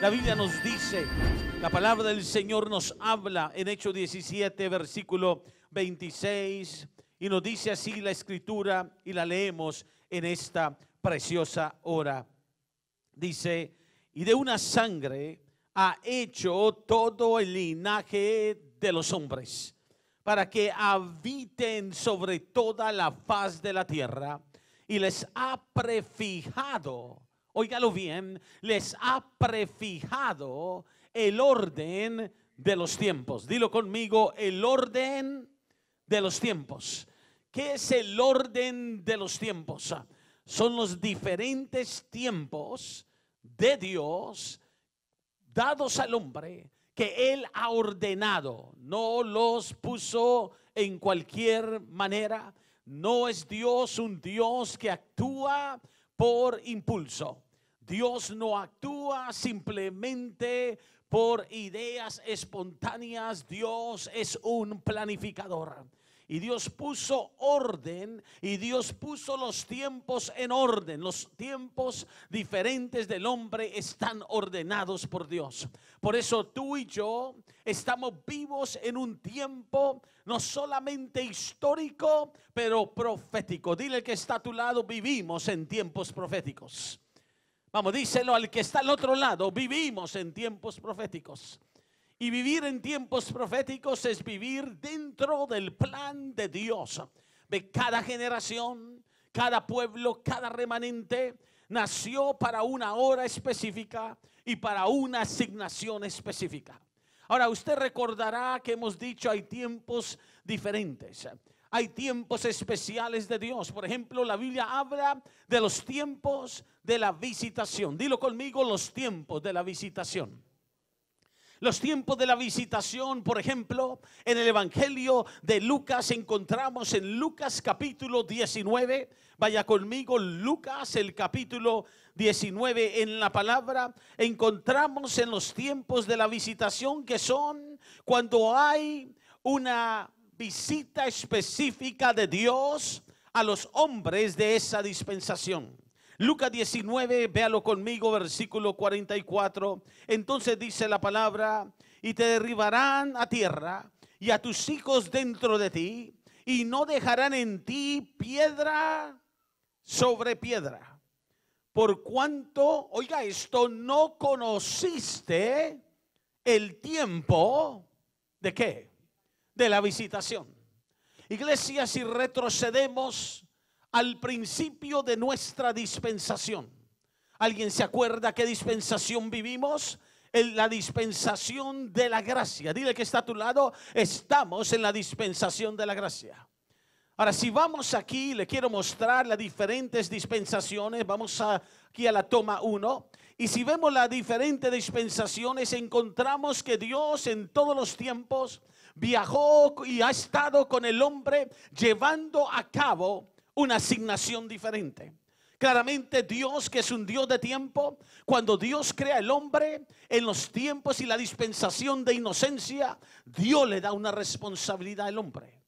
La Biblia nos dice, la palabra del Señor nos habla en Hecho 17, versículo 26, y nos dice así la escritura y la leemos en esta preciosa hora. Dice, y de una sangre ha hecho todo el linaje de los hombres, para que habiten sobre toda la faz de la tierra, y les ha prefijado óigalo bien, les ha prefijado el orden de los tiempos. Dilo conmigo, el orden de los tiempos. ¿Qué es el orden de los tiempos? Son los diferentes tiempos de Dios dados al hombre que Él ha ordenado. No los puso en cualquier manera. No es Dios un Dios que actúa por impulso. Dios no actúa simplemente por ideas espontáneas. Dios es un planificador. Y Dios puso orden y Dios puso los tiempos en orden. Los tiempos diferentes del hombre están ordenados por Dios. Por eso tú y yo estamos vivos en un tiempo no solamente histórico, pero profético. Dile que está a tu lado, vivimos en tiempos proféticos. Vamos, díselo al que está al otro lado, vivimos en tiempos proféticos. Y vivir en tiempos proféticos es vivir dentro del plan de Dios. De cada generación, cada pueblo, cada remanente nació para una hora específica y para una asignación específica. Ahora, usted recordará que hemos dicho hay tiempos diferentes. Hay tiempos especiales de Dios. Por ejemplo, la Biblia habla de los tiempos de la visitación. Dilo conmigo, los tiempos de la visitación. Los tiempos de la visitación, por ejemplo, en el Evangelio de Lucas encontramos en Lucas capítulo 19, vaya conmigo, Lucas el capítulo 19, en la palabra encontramos en los tiempos de la visitación que son cuando hay una visita específica de Dios a los hombres de esa dispensación. Lucas 19, véalo conmigo, versículo 44. Entonces dice la palabra, y te derribarán a tierra y a tus hijos dentro de ti, y no dejarán en ti piedra sobre piedra. Por cuanto, oiga esto, no conociste el tiempo de qué? De la visitación. Iglesia, si retrocedemos al principio de nuestra dispensación. ¿Alguien se acuerda qué dispensación vivimos? En la dispensación de la gracia. Dile que está a tu lado, estamos en la dispensación de la gracia. Ahora, si vamos aquí, le quiero mostrar las diferentes dispensaciones. Vamos aquí a la toma 1. Y si vemos las diferentes dispensaciones, encontramos que Dios en todos los tiempos viajó y ha estado con el hombre llevando a cabo una asignación diferente. Claramente Dios, que es un Dios de tiempo, cuando Dios crea el hombre en los tiempos y la dispensación de inocencia, Dios le da una responsabilidad al hombre.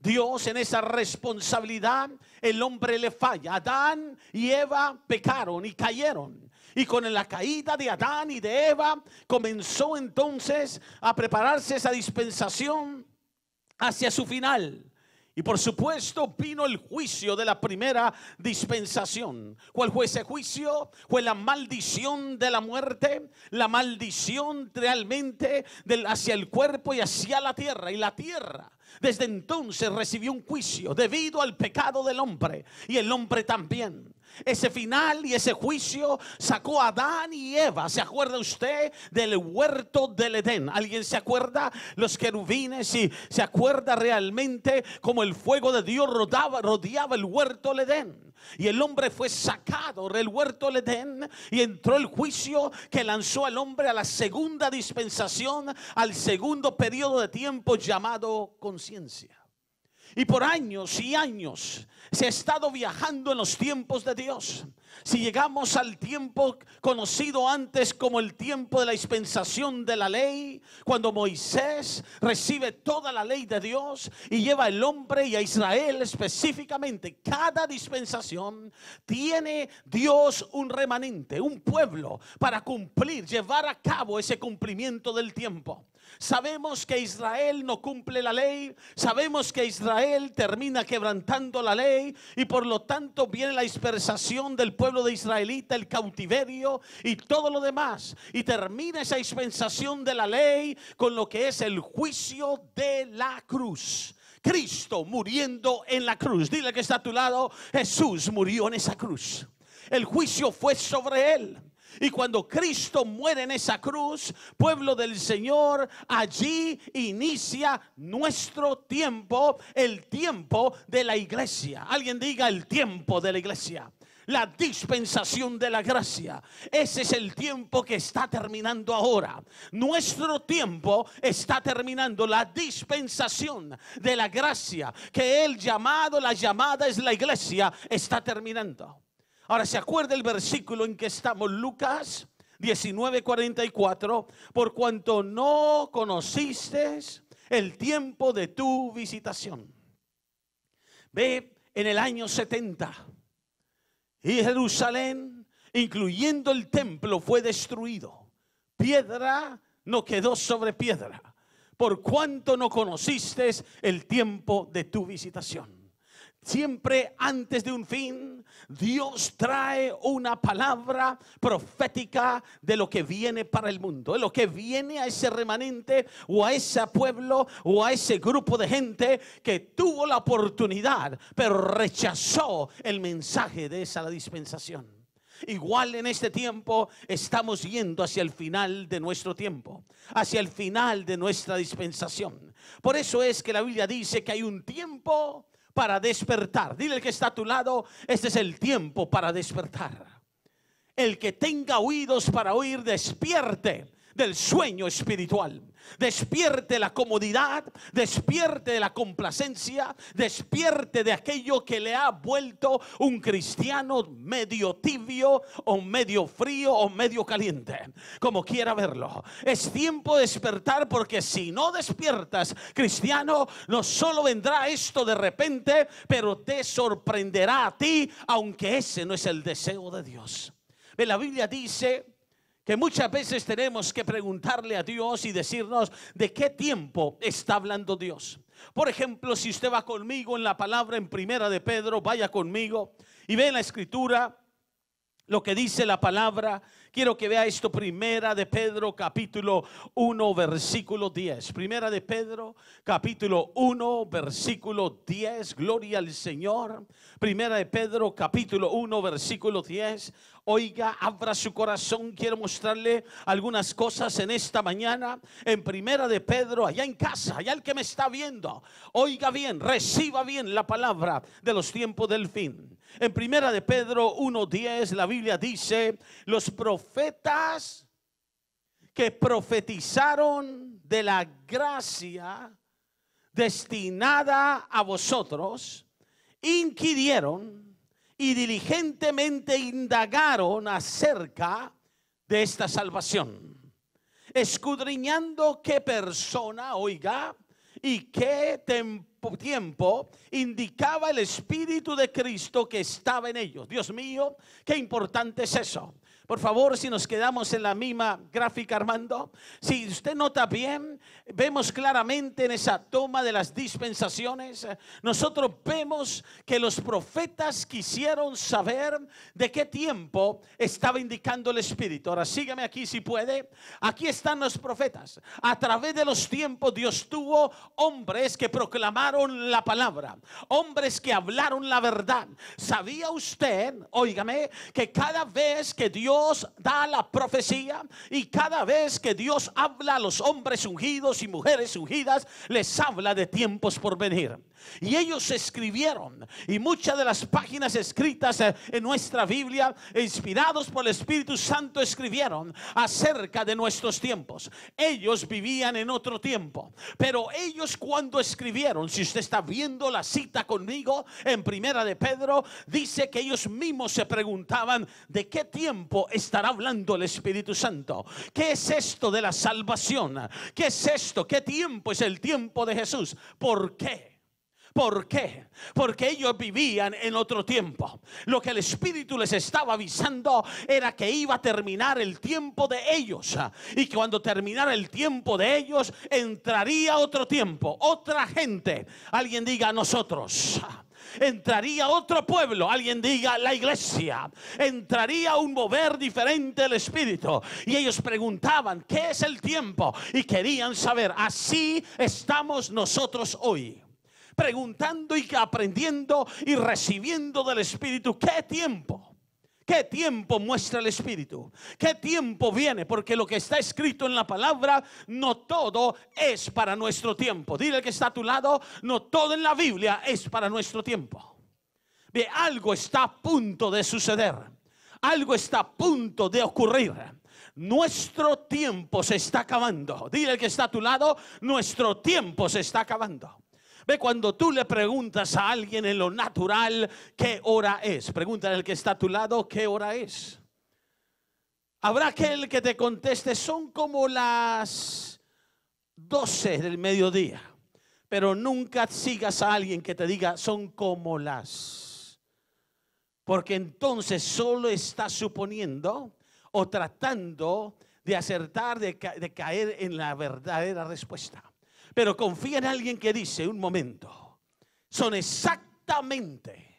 Dios en esa responsabilidad, el hombre le falla. Adán y Eva pecaron y cayeron. Y con la caída de Adán y de Eva comenzó entonces a prepararse esa dispensación hacia su final. Y por supuesto vino el juicio de la primera dispensación. ¿Cuál fue ese juicio? Fue la maldición de la muerte, la maldición realmente hacia el cuerpo y hacia la tierra. Y la tierra desde entonces recibió un juicio debido al pecado del hombre y el hombre también ese final y ese juicio sacó a Adán y Eva. ¿Se acuerda usted del huerto del Edén? ¿Alguien se acuerda los querubines y se acuerda realmente como el fuego de Dios rodeaba el huerto del Edén? Y el hombre fue sacado del huerto del Edén y entró el juicio que lanzó al hombre a la segunda dispensación, al segundo periodo de tiempo llamado conciencia. Y por años y años se ha estado viajando en los tiempos de Dios. Si llegamos al tiempo conocido antes como el tiempo de la dispensación de la ley, cuando Moisés recibe toda la ley de Dios y lleva al hombre y a Israel específicamente, cada dispensación tiene Dios un remanente, un pueblo para cumplir, llevar a cabo ese cumplimiento del tiempo. Sabemos que Israel no cumple la ley, sabemos que Israel termina quebrantando la ley y por lo tanto viene la dispersación del pueblo de Israelita, el cautiverio y todo lo demás. Y termina esa dispensación de la ley con lo que es el juicio de la cruz. Cristo muriendo en la cruz. Dile que está a tu lado, Jesús murió en esa cruz. El juicio fue sobre él. Y cuando Cristo muere en esa cruz, pueblo del Señor, allí inicia nuestro tiempo, el tiempo de la iglesia. Alguien diga el tiempo de la iglesia la dispensación de la gracia. Ese es el tiempo que está terminando ahora. Nuestro tiempo está terminando. La dispensación de la gracia que el llamado, la llamada es la iglesia, está terminando. Ahora se acuerda el versículo en que estamos, Lucas 19:44, por cuanto no conociste el tiempo de tu visitación. Ve en el año 70 y Jerusalén, incluyendo el templo, fue destruido. Piedra no quedó sobre piedra, por cuanto no conociste el tiempo de tu visitación. Siempre antes de un fin, Dios trae una palabra profética de lo que viene para el mundo, de lo que viene a ese remanente o a ese pueblo o a ese grupo de gente que tuvo la oportunidad, pero rechazó el mensaje de esa dispensación. Igual en este tiempo estamos yendo hacia el final de nuestro tiempo, hacia el final de nuestra dispensación. Por eso es que la Biblia dice que hay un tiempo para despertar. Dile al que está a tu lado, este es el tiempo para despertar. El que tenga oídos para oír, despierte del sueño espiritual. Despierte la comodidad, despierte la complacencia, despierte de aquello que le ha vuelto un cristiano medio tibio o medio frío o medio caliente, como quiera verlo. Es tiempo de despertar porque si no despiertas, cristiano, no solo vendrá esto de repente, pero te sorprenderá a ti, aunque ese no es el deseo de Dios. La Biblia dice que muchas veces tenemos que preguntarle a Dios y decirnos de qué tiempo está hablando Dios. Por ejemplo, si usted va conmigo en la palabra en primera de Pedro, vaya conmigo y ve en la escritura lo que dice la palabra Quiero que vea esto, primera de Pedro capítulo 1 versículo 10. Primera de Pedro capítulo 1 versículo 10. Gloria al Señor. Primera de Pedro capítulo 1 versículo 10. Oiga, abra su corazón. Quiero mostrarle algunas cosas en esta mañana. En primera de Pedro, allá en casa, allá el que me está viendo. Oiga bien, reciba bien la palabra de los tiempos del fin. En primera de Pedro 1.10 la Biblia dice, los profetas que profetizaron de la gracia destinada a vosotros, inquirieron y diligentemente indagaron acerca de esta salvación, escudriñando qué persona, oiga, y qué temporada tiempo indicaba el Espíritu de Cristo que estaba en ellos. Dios mío, qué importante es eso. Por favor, si nos quedamos en la misma gráfica, Armando, si usted nota bien, vemos claramente en esa toma de las dispensaciones, nosotros vemos que los profetas quisieron saber de qué tiempo estaba indicando el Espíritu. Ahora sígame aquí si puede. Aquí están los profetas. A través de los tiempos Dios tuvo hombres que proclamaron la palabra, hombres que hablaron la verdad. ¿Sabía usted, óigame, que cada vez que Dios da la profecía y cada vez que Dios habla a los hombres ungidos y mujeres ungidas, les habla de tiempos por venir. Y ellos escribieron, y muchas de las páginas escritas eh, en nuestra Biblia, inspirados por el Espíritu Santo, escribieron acerca de nuestros tiempos. Ellos vivían en otro tiempo, pero ellos cuando escribieron, si usted está viendo la cita conmigo en Primera de Pedro, dice que ellos mismos se preguntaban de qué tiempo estará hablando el Espíritu Santo. ¿Qué es esto de la salvación? ¿Qué es esto? ¿Qué tiempo es el tiempo de Jesús? ¿Por qué? ¿Por qué? Porque ellos vivían en otro tiempo. Lo que el Espíritu les estaba avisando era que iba a terminar el tiempo de ellos. Y que cuando terminara el tiempo de ellos, entraría otro tiempo, otra gente. Alguien diga a nosotros entraría otro pueblo, alguien diga la iglesia, entraría un mover diferente del Espíritu. Y ellos preguntaban, ¿qué es el tiempo? Y querían saber, así estamos nosotros hoy preguntando y aprendiendo y recibiendo del Espíritu. ¿Qué tiempo? ¿Qué tiempo muestra el Espíritu? ¿Qué tiempo viene? Porque lo que está escrito en la palabra, no todo es para nuestro tiempo. Dile que está a tu lado, no todo en la Biblia es para nuestro tiempo. Bien, algo está a punto de suceder. Algo está a punto de ocurrir. Nuestro tiempo se está acabando. Dile que está a tu lado, nuestro tiempo se está acabando. Ve cuando tú le preguntas a alguien en lo natural qué hora es. Pregúntale al que está a tu lado qué hora es. Habrá aquel que te conteste, son como las 12 del mediodía. Pero nunca sigas a alguien que te diga, son como las. Porque entonces solo estás suponiendo o tratando de acertar, de caer en la verdadera respuesta. Pero confía en alguien que dice, un momento, son exactamente,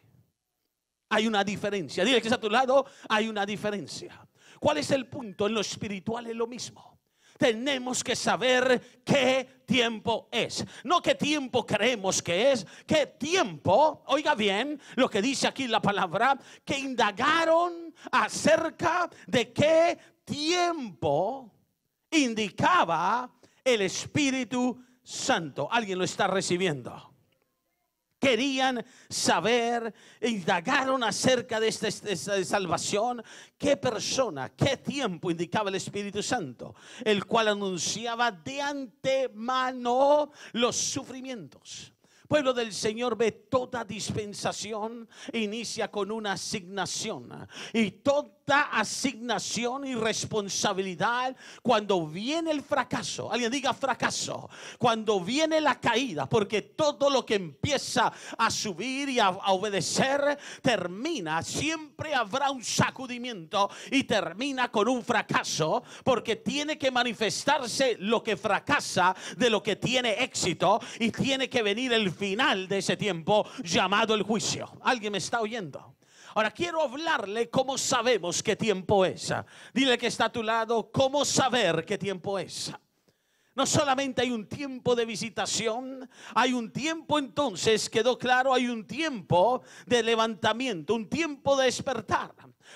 hay una diferencia. Dile que está a tu lado, hay una diferencia. ¿Cuál es el punto? En lo espiritual es lo mismo. Tenemos que saber qué tiempo es. No qué tiempo creemos que es, qué tiempo, oiga bien lo que dice aquí la palabra, que indagaron acerca de qué tiempo indicaba el Espíritu Santo. Alguien lo está recibiendo. Querían saber, indagaron acerca de esta, salvación, qué persona, qué tiempo indicaba el Espíritu Santo, el cual anunciaba de antemano los sufrimientos. Pueblo del Señor ve toda dispensación, inicia con una asignación y todo asignación y responsabilidad cuando viene el fracaso. Alguien diga fracaso. Cuando viene la caída, porque todo lo que empieza a subir y a obedecer termina. Siempre habrá un sacudimiento y termina con un fracaso, porque tiene que manifestarse lo que fracasa de lo que tiene éxito y tiene que venir el final de ese tiempo llamado el juicio. ¿Alguien me está oyendo? Ahora quiero hablarle cómo sabemos qué tiempo es. Dile que está a tu lado, cómo saber qué tiempo es. No solamente hay un tiempo de visitación, hay un tiempo entonces, quedó claro, hay un tiempo de levantamiento, un tiempo de despertar.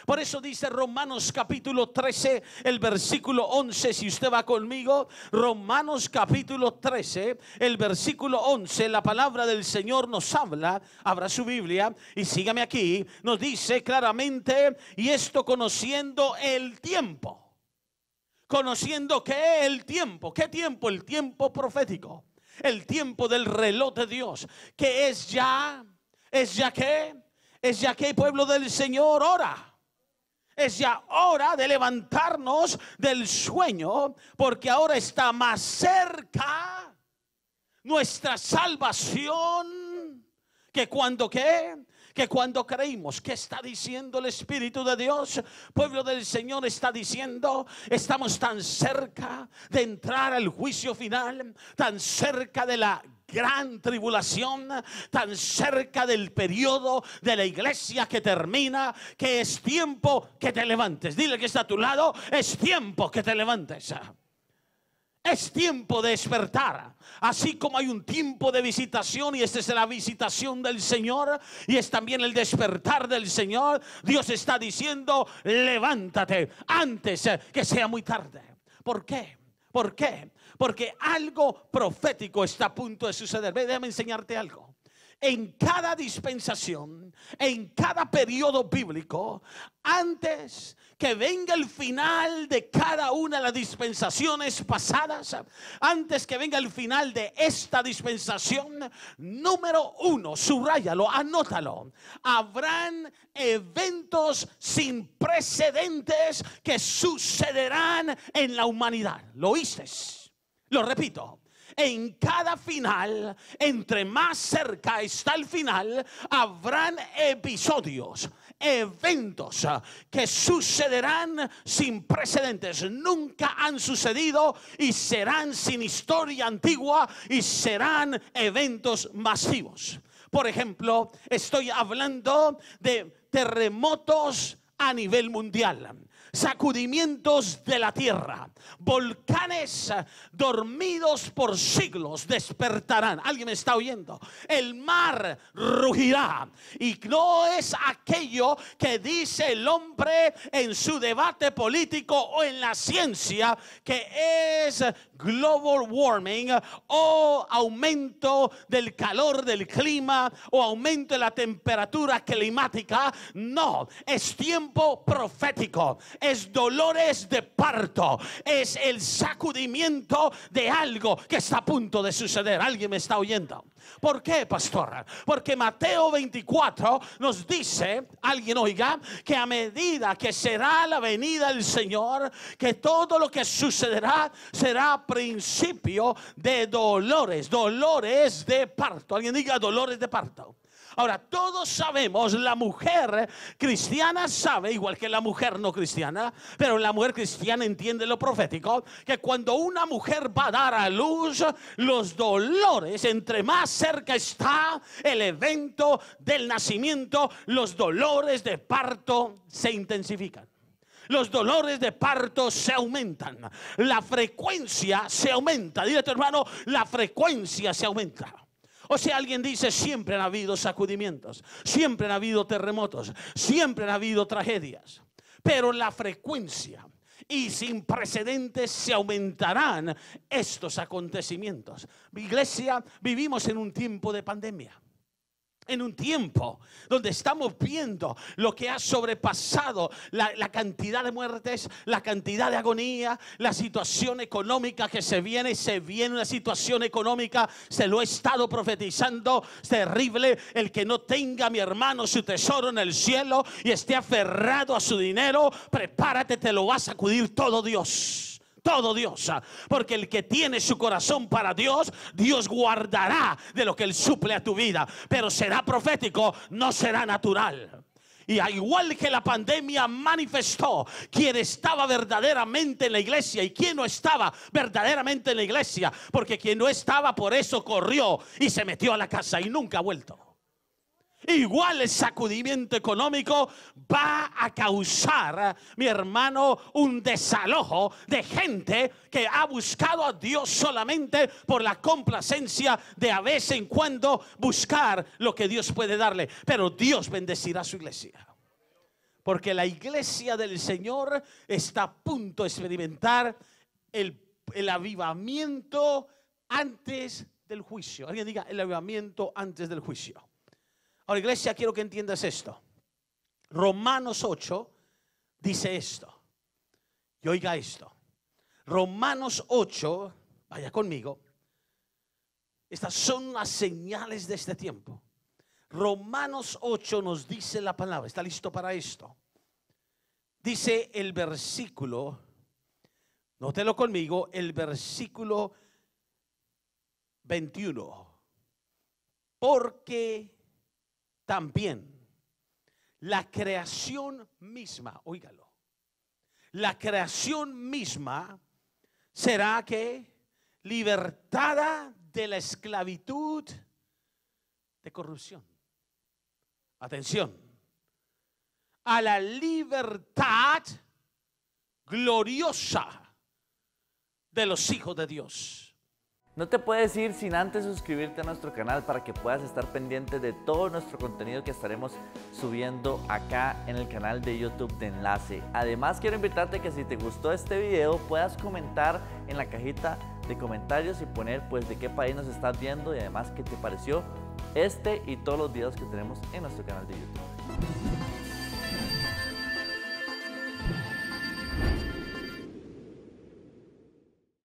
Por eso dice Romanos capítulo 13, el versículo 11, si usted va conmigo, Romanos capítulo 13, el versículo 11, la palabra del Señor nos habla, abra su Biblia y sígame aquí, nos dice claramente, y esto conociendo el tiempo conociendo que el tiempo, ¿qué tiempo? El tiempo profético, el tiempo del reloj de Dios, que es ya, es ya que, es ya que el pueblo del Señor ora. Es ya hora de levantarnos del sueño, porque ahora está más cerca nuestra salvación que cuando que que cuando creímos, que está diciendo el Espíritu de Dios? Pueblo del Señor está diciendo, estamos tan cerca de entrar al juicio final, tan cerca de la gran tribulación, tan cerca del periodo de la iglesia que termina, que es tiempo que te levantes. Dile que está a tu lado, es tiempo que te levantes. Es tiempo de despertar. Así como hay un tiempo de visitación y esta es la visitación del Señor y es también el despertar del Señor, Dios está diciendo, levántate antes que sea muy tarde. ¿Por qué? ¿Por qué? Porque algo profético está a punto de suceder. déjame enseñarte algo en cada dispensación, en cada periodo bíblico, antes que venga el final de cada una de las dispensaciones pasadas, antes que venga el final de esta dispensación, número uno, subrayalo, anótalo, habrán eventos sin precedentes que sucederán en la humanidad. ¿Lo oíste? Lo repito, en cada final, entre más cerca está el final, habrán episodios, eventos que sucederán sin precedentes. Nunca han sucedido y serán sin historia antigua y serán eventos masivos. Por ejemplo, estoy hablando de terremotos a nivel mundial sacudimientos de la tierra. Volcanes dormidos por siglos despertarán. ¿Alguien me está oyendo? El mar rugirá. Y no es aquello que dice el hombre en su debate político o en la ciencia que es global warming o aumento del calor del clima o aumento de la temperatura climática. No, es tiempo profético es dolores de parto, es el sacudimiento de algo que está a punto de suceder. ¿Alguien me está oyendo? ¿Por qué, pastor? Porque Mateo 24 nos dice, alguien oiga, que a medida que será la venida del Señor, que todo lo que sucederá será principio de dolores, dolores de parto. Alguien diga dolores de parto. Ahora, todos sabemos, la mujer cristiana sabe, igual que la mujer no cristiana, pero la mujer cristiana entiende lo profético, que cuando una mujer va a dar a luz, los dolores, entre más cerca está el evento del nacimiento, los dolores de parto se intensifican los dolores de parto se aumentan, la frecuencia se aumenta. Dile tu hermano, la frecuencia se aumenta. O sea, alguien dice, siempre han habido sacudimientos, siempre han habido terremotos, siempre han habido tragedias, pero la frecuencia y sin precedentes se aumentarán estos acontecimientos. iglesia, vivimos en un tiempo de pandemia en un tiempo donde estamos viendo lo que ha sobrepasado la, cantidad de muertes, la cantidad de agonía, la situación económica que se viene, se viene una situación económica, se lo he estado profetizando, terrible el que no tenga mi hermano su tesoro en el cielo y esté aferrado a su dinero, prepárate, te lo va a sacudir todo Dios todo Dios. Ah, porque el que tiene su corazón para Dios, Dios guardará de lo que Él suple a tu vida. Pero será profético, no será natural. Y al igual que la pandemia manifestó quien estaba verdaderamente en la iglesia y quien no estaba verdaderamente en la iglesia, porque quien no estaba por eso corrió y se metió a la casa y nunca ha vuelto. Igual el sacudimiento económico va a causar, mi hermano, un desalojo de gente que ha buscado a Dios solamente por la complacencia de a vez en cuando buscar lo que Dios puede darle. Pero Dios bendecirá su iglesia. Porque la iglesia del Señor está a punto de experimentar el avivamiento antes del juicio. Alguien diga el avivamiento antes del juicio. Ahora, iglesia, quiero que entiendas esto. Romanos 8 dice esto. Y oiga esto. Romanos 8, vaya conmigo. Estas son las señales de este tiempo. Romanos 8 nos dice la palabra. ¿Está listo para esto? Dice el versículo, nótelo conmigo, el versículo 21. Porque también la creación misma, oígalo la creación misma será que libertada de la esclavitud de corrupción. Atención, a la libertad gloriosa de los hijos de Dios. No te puedes ir sin antes suscribirte a nuestro canal para que puedas estar pendiente de todo nuestro contenido que estaremos subiendo acá en el canal de YouTube de Enlace. Además quiero invitarte que si te gustó este video puedas comentar en la cajita de comentarios y poner pues de qué país nos estás viendo y además qué te pareció este y todos los videos que tenemos en nuestro canal de YouTube.